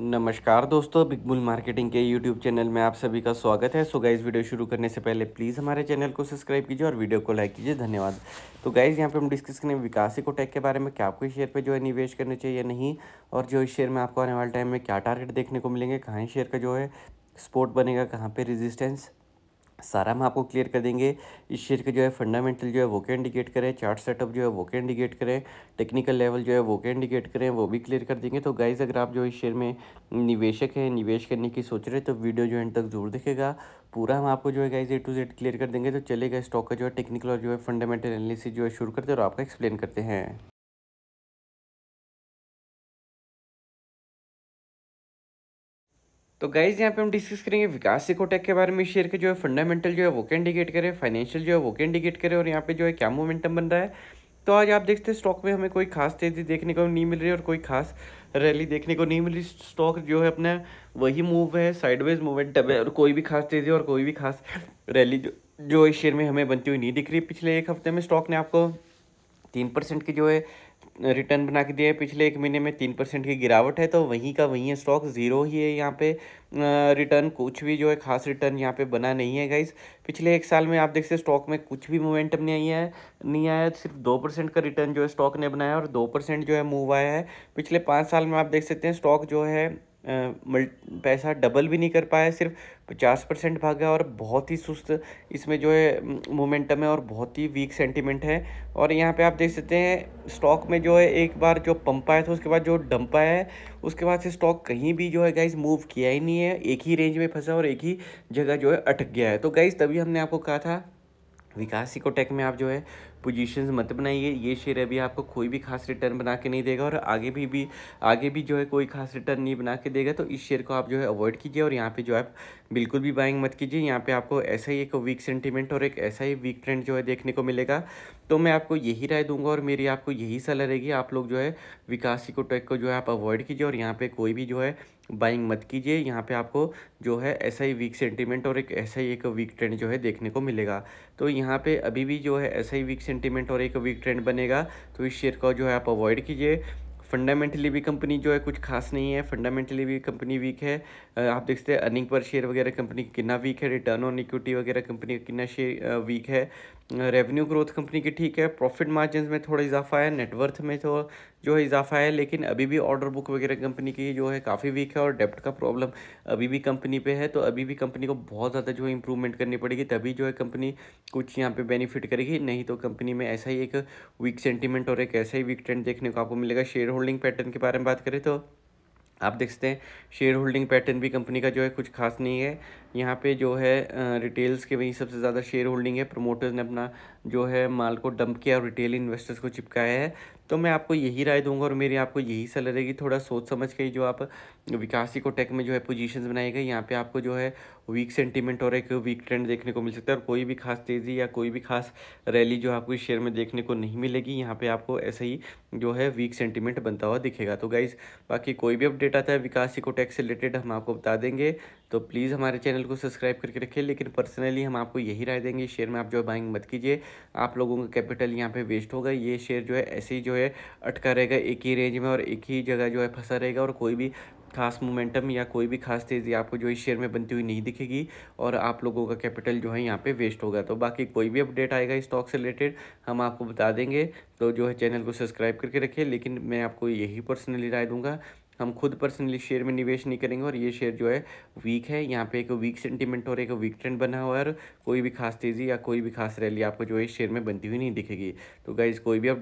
नमस्कार दोस्तों big bull marketing के यूट्यूब चैनल में आप सभी का स्वागत है सो गाइज वीडियो शुरू करने से पहले प्लीज़ हमारे चैनल को सब्सक्राइब कीजिए और वीडियो को लाइक कीजिए धन्यवाद तो गाइज यहाँ पे हम डिस्कस करें विकास को टैक के बारे में क्या आपको इस शेयर पे जो है निवेश करने चाहिए नहीं और जो इस शेयर में आपको आने वाले टाइम में क्या टारगेट देखने को मिलेंगे कहाँ शेयर का जो है स्पोर्ट बनेगा कहाँ पर रेजिस्टेंस सारा हम आपको क्लियर कर देंगे इस शेयर का जो है फंडामेंटल जो है वो क्या इंडिकेट करें चार्ट सेटअप जो है वो क्या इंडिकेट करें टेक्निकल लेवल जो है वो क्या इंडिकेट करें वो भी क्लियर कर देंगे तो गाइज अगर आप जो इस शेयर में निवेशक हैं निवेश करने की सोच रहे तो वीडियो जो एंड तक जरूर देखेगा पूरा हम आपको जो है guys A to Z clear कर देंगे तो चलेगा स्टॉक का जो है टेक्निकल और जो है फंडामेंटल एनालिसिस जो है शुरू करते हैं और आपका एक्सप्लेन करते हैं तो गाइज यहाँ पे हम डिस्कस करेंगे विकास सिकोटेक के बारे में शेयर के जो है फंडामेंटल जो है वो क्या इंडिकेट करे फाइनेंशियल जो है वो क्या इंडिकेट करे और यहाँ पे जो है क्या मोमेंटम बन रहा है तो आज आप देखते हैं स्टॉक में हमें कोई खास तेज़ी देखने को नहीं मिल रही और कोई खास रैली देखने को नहीं मिल रही स्टॉक जो है अपना वही मूव है साइडवेज मोमेंटम है और कोई भी खास तेज़ी और कोई भी खास रैली जो इस शेयर में हमें बनती हुई नहीं दिख रही पिछले एक हफ्ते में स्टॉक ने आपको तीन परसेंट की जो है रिटर्न बना के दिया है पिछले एक महीने में तीन परसेंट की गिरावट है तो वहीं का वहीं है स्टॉक ज़ीरो ही है यहाँ पे रिटर्न कुछ भी जो है खास रिटर्न यहाँ पे बना नहीं है गाइज पिछले एक साल में आप देख सकते स्टॉक में कुछ भी मोमेंटम नहीं आया है नहीं आया सिर्फ दो परसेंट का रिटर्न जो है स्टॉक ने बनाया और दो परसेंट जो है मूव आया है पिछले पाँच साल में आप देख सकते हैं स्टॉक जो है पैसा डबल भी नहीं कर पाया सिर्फ पचास परसेंट भागा और बहुत ही सुस्त इसमें जो है मोमेंटम है और बहुत ही वीक सेंटीमेंट है और यहाँ पे आप देख सकते हैं स्टॉक में जो है एक बार जो पंप आया था उसके बाद जो डंप आया है उसके बाद से स्टॉक कहीं भी जो है गाइज मूव किया ही नहीं है एक ही रेंज में फंसा और एक ही जगह जो है अटक गया है तो गाइज तभी हमने आपको कहा था विकास इकोटेक में आप जो है पोजीशंस मत बनाइए ये शेयर अभी आपको कोई भी खास रिटर्न बना के नहीं देगा और आगे भी भी आगे भी जो है कोई खास रिटर्न नहीं बना के देगा तो इस शेयर को आप जो है अवॉइड कीजिए और यहाँ पे जो आप बिल्कुल भी बाइंग मत कीजिए यहाँ पे आपको ऐसा ही एक वीक सेंटीमेंट और एक ऐसा ही वीक ट्रेंड जो है देखने को मिलेगा तो मैं आपको यही राय दूंगा और मेरी आपको यही सलाह रहेगी आप लोग जो है विकास इकोटेक को जो है आप अवॉइड कीजिए और यहाँ पर कोई भी जो है बाइंग मत कीजिए यहाँ पर आपको जो है ऐसा ही वीक सेंटीमेंट और एक ऐसा ही एक वीक ट्रेंड जो है देखने को मिलेगा तो यहाँ यहाँ पे अभी भी जो है ऐसा ही वीक सेंटीमेंट और एक वीक ट्रेंड बनेगा तो इस शेयर को जो है आप अवॉइड कीजिए फंडामेंटली भी कंपनी जो है कुछ खास नहीं है फंडामेंटली भी कंपनी वीक है आप देखते हैं अर्निंग पर शेयर वगैरह कंपनी कितना वीक है रिटर्न ऑन इक्विटी वगैरह कंपनी कितना शेयर वीक है रेवेन्यू ग्रोथ कंपनी की ठीक है प्रॉफिट मार्जिन में थोड़ा इजाफा है नेटवर्थ में तो जो है इजाफा है लेकिन अभी भी ऑर्डर बुक वगैरह कंपनी की जो है काफ़ी वीक है और डेप्ट का प्रॉब्लम अभी भी कंपनी पे है तो अभी भी कंपनी को बहुत ज़्यादा जो है इंप्रूवमेंट करनी पड़ेगी तभी जो है कंपनी कुछ यहाँ पे बेनिफिट करेगी नहीं तो कंपनी में ऐसा ही एक वीक सेंटिमेंट और एक ऐसा ही वीक ट्रेंड देखने को आपको मिलेगा शेयर होल्डिंग पैटर्न के बारे में बात करें तो आप देख सकते हैं शेयर होल्डिंग पैटर्न भी कंपनी का जो है कुछ खास नहीं है यहाँ पे जो है रिटेल्स के वहीं सबसे ज़्यादा शेयर होल्डिंग है प्रमोटर्स ने अपना जो है माल को डंप किया और रिटेल इन्वेस्टर्स को चिपकाया है तो मैं आपको यही राय दूंगा और मेरी आपको यही सलाह रहेगी थोड़ा सोच समझ के जो आप विकासी को टेक में जो है पोजीशंस बनाएगा यहाँ पे आपको जो है वीक सेंटीमेंट और एक वीक ट्रेंड देखने को मिल सकता है और कोई भी खास तेज़ी या कोई भी खास रैली जो आपको इस शेयर में देखने को नहीं मिलेगी यहाँ पर आपको ऐसे ही जो है वीक सेंटीमेंट बनता हुआ दिखेगा तो गाइज बाकी कोई भी अपडेट आता है विकासी को टैक्स से रिलेटेड हम आपको बता देंगे तो प्लीज़ हमारे चैनल को सब्सक्राइब करके रखें लेकिन पर्सनली हम आपको यही राय देंगे शेयर में आप जो है बाइंग मत कीजिए आप लोगों का कैपिटल यहाँ पे वेस्ट होगा ये शेयर जो है ऐसे ही जो है अटका रहेगा एक ही रेंज में और एक ही जगह जो है फंसा रहेगा और कोई भी खास मोमेंटम या कोई भी खास तेज़ी आपको जो इस शेयर में बनती हुई नहीं दिखेगी और आप लोगों का कैपिटल जो है यहाँ पे वेस्ट होगा तो बाकी कोई भी अपडेट आएगा स्टॉक से रिलेटेड हम आपको बता देंगे तो जो है चैनल को सब्सक्राइब करके रखें लेकिन मैं आपको यही पर्सनली राय दूंगा हम खुद पर्सनली शेयर में निवेश नहीं करेंगे और ये शेयर जो है वीक है यहाँ पे एक वीक सेंटीमेंट और एक वीक ट्रेंड बना हुआ है और कोई भी खास तेज़ी या कोई भी खास रैली आपको जो है शेयर में बनती हुई नहीं दिखेगी तो गाइज़ कोई भी